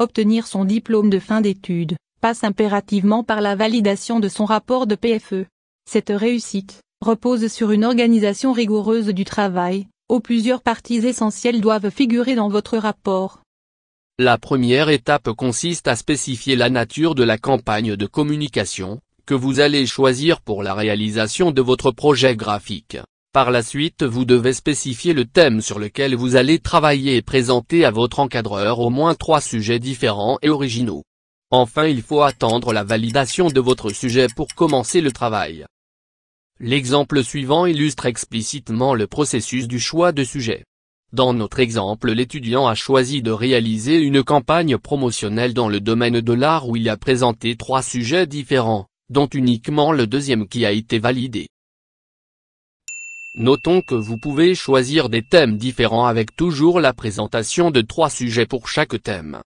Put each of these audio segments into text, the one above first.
Obtenir son diplôme de fin d'études passe impérativement par la validation de son rapport de PFE. Cette réussite repose sur une organisation rigoureuse du travail, où plusieurs parties essentielles doivent figurer dans votre rapport. La première étape consiste à spécifier la nature de la campagne de communication, que vous allez choisir pour la réalisation de votre projet graphique. Par la suite vous devez spécifier le thème sur lequel vous allez travailler et présenter à votre encadreur au moins trois sujets différents et originaux. Enfin il faut attendre la validation de votre sujet pour commencer le travail. L'exemple suivant illustre explicitement le processus du choix de sujet. Dans notre exemple l'étudiant a choisi de réaliser une campagne promotionnelle dans le domaine de l'art où il a présenté trois sujets différents, dont uniquement le deuxième qui a été validé. Notons que vous pouvez choisir des thèmes différents avec toujours la présentation de trois sujets pour chaque thème.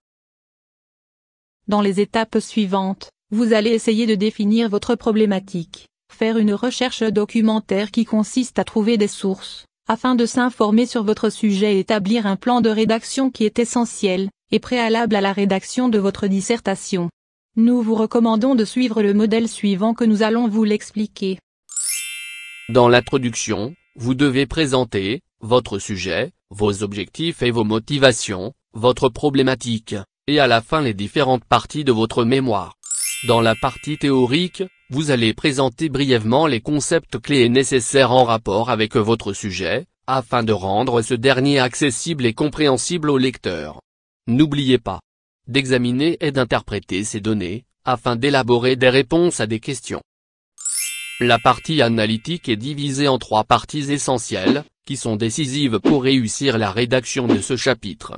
Dans les étapes suivantes, vous allez essayer de définir votre problématique, faire une recherche documentaire qui consiste à trouver des sources, afin de s'informer sur votre sujet et établir un plan de rédaction qui est essentiel, et préalable à la rédaction de votre dissertation. Nous vous recommandons de suivre le modèle suivant que nous allons vous l'expliquer. Dans l'introduction, vous devez présenter, votre sujet, vos objectifs et vos motivations, votre problématique, et à la fin les différentes parties de votre mémoire. Dans la partie théorique, vous allez présenter brièvement les concepts clés et nécessaires en rapport avec votre sujet, afin de rendre ce dernier accessible et compréhensible au lecteur. N'oubliez pas d'examiner et d'interpréter ces données, afin d'élaborer des réponses à des questions. La partie analytique est divisée en trois parties essentielles, qui sont décisives pour réussir la rédaction de ce chapitre.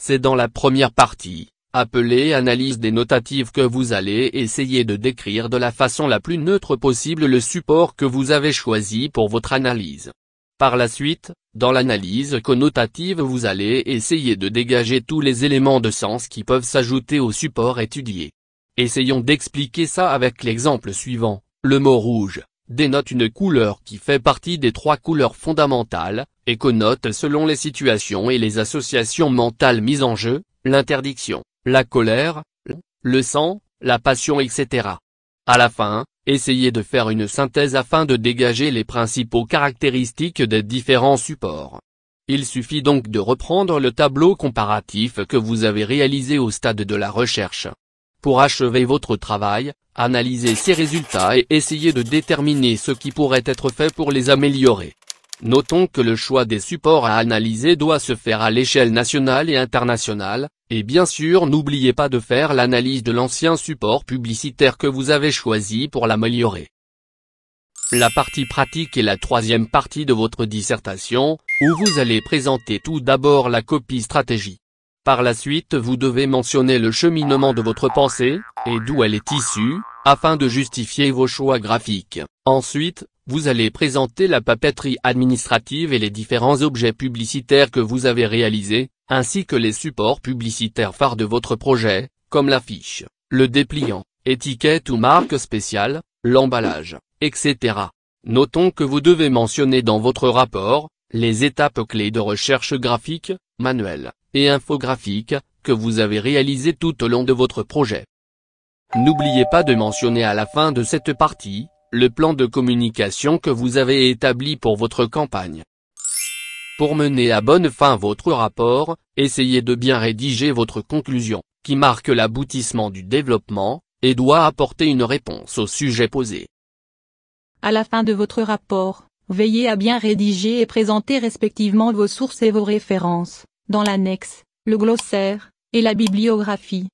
C'est dans la première partie, appelée analyse des notatives que vous allez essayer de décrire de la façon la plus neutre possible le support que vous avez choisi pour votre analyse. Par la suite, dans l'analyse connotative vous allez essayer de dégager tous les éléments de sens qui peuvent s'ajouter au support étudié. Essayons d'expliquer ça avec l'exemple suivant. Le mot rouge dénote une couleur qui fait partie des trois couleurs fondamentales, et connote selon les situations et les associations mentales mises en jeu, l'interdiction, la colère, le sang, la passion etc. À la fin, essayez de faire une synthèse afin de dégager les principaux caractéristiques des différents supports. Il suffit donc de reprendre le tableau comparatif que vous avez réalisé au stade de la recherche pour achever votre travail, analysez ces résultats et essayez de déterminer ce qui pourrait être fait pour les améliorer. Notons que le choix des supports à analyser doit se faire à l'échelle nationale et internationale, et bien sûr n'oubliez pas de faire l'analyse de l'ancien support publicitaire que vous avez choisi pour l'améliorer. La partie pratique est la troisième partie de votre dissertation, où vous allez présenter tout d'abord la copie stratégie. Par la suite vous devez mentionner le cheminement de votre pensée, et d'où elle est issue, afin de justifier vos choix graphiques. Ensuite, vous allez présenter la papeterie administrative et les différents objets publicitaires que vous avez réalisés, ainsi que les supports publicitaires phares de votre projet, comme l'affiche, le dépliant, étiquette ou marque spéciale, l'emballage, etc. Notons que vous devez mentionner dans votre rapport, les étapes clés de recherche graphique, manuel, et infographiques, que vous avez réalisés tout au long de votre projet. N'oubliez pas de mentionner à la fin de cette partie, le plan de communication que vous avez établi pour votre campagne. Pour mener à bonne fin votre rapport, essayez de bien rédiger votre conclusion, qui marque l'aboutissement du développement, et doit apporter une réponse au sujet posé. À la fin de votre rapport, veillez à bien rédiger et présenter respectivement vos sources et vos références, dans l'annexe, le glossaire, et la bibliographie.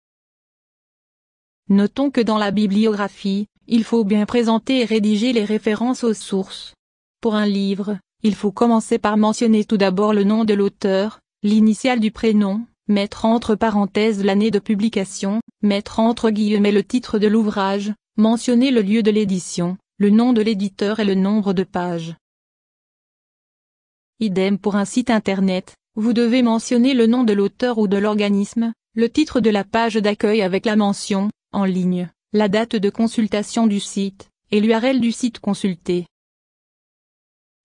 Notons que dans la bibliographie, il faut bien présenter et rédiger les références aux sources. Pour un livre, il faut commencer par mentionner tout d'abord le nom de l'auteur, l'initiale du prénom, mettre entre parenthèses l'année de publication, mettre entre guillemets le titre de l'ouvrage, mentionner le lieu de l'édition, le nom de l'éditeur et le nombre de pages. Idem pour un site internet, vous devez mentionner le nom de l'auteur ou de l'organisme, le titre de la page d'accueil avec la mention, en ligne, la date de consultation du site, et l'URL du site consulté.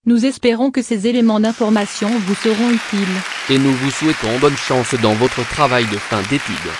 Nous espérons que ces éléments d'information vous seront utiles. Et nous vous souhaitons bonne chance dans votre travail de fin d'études.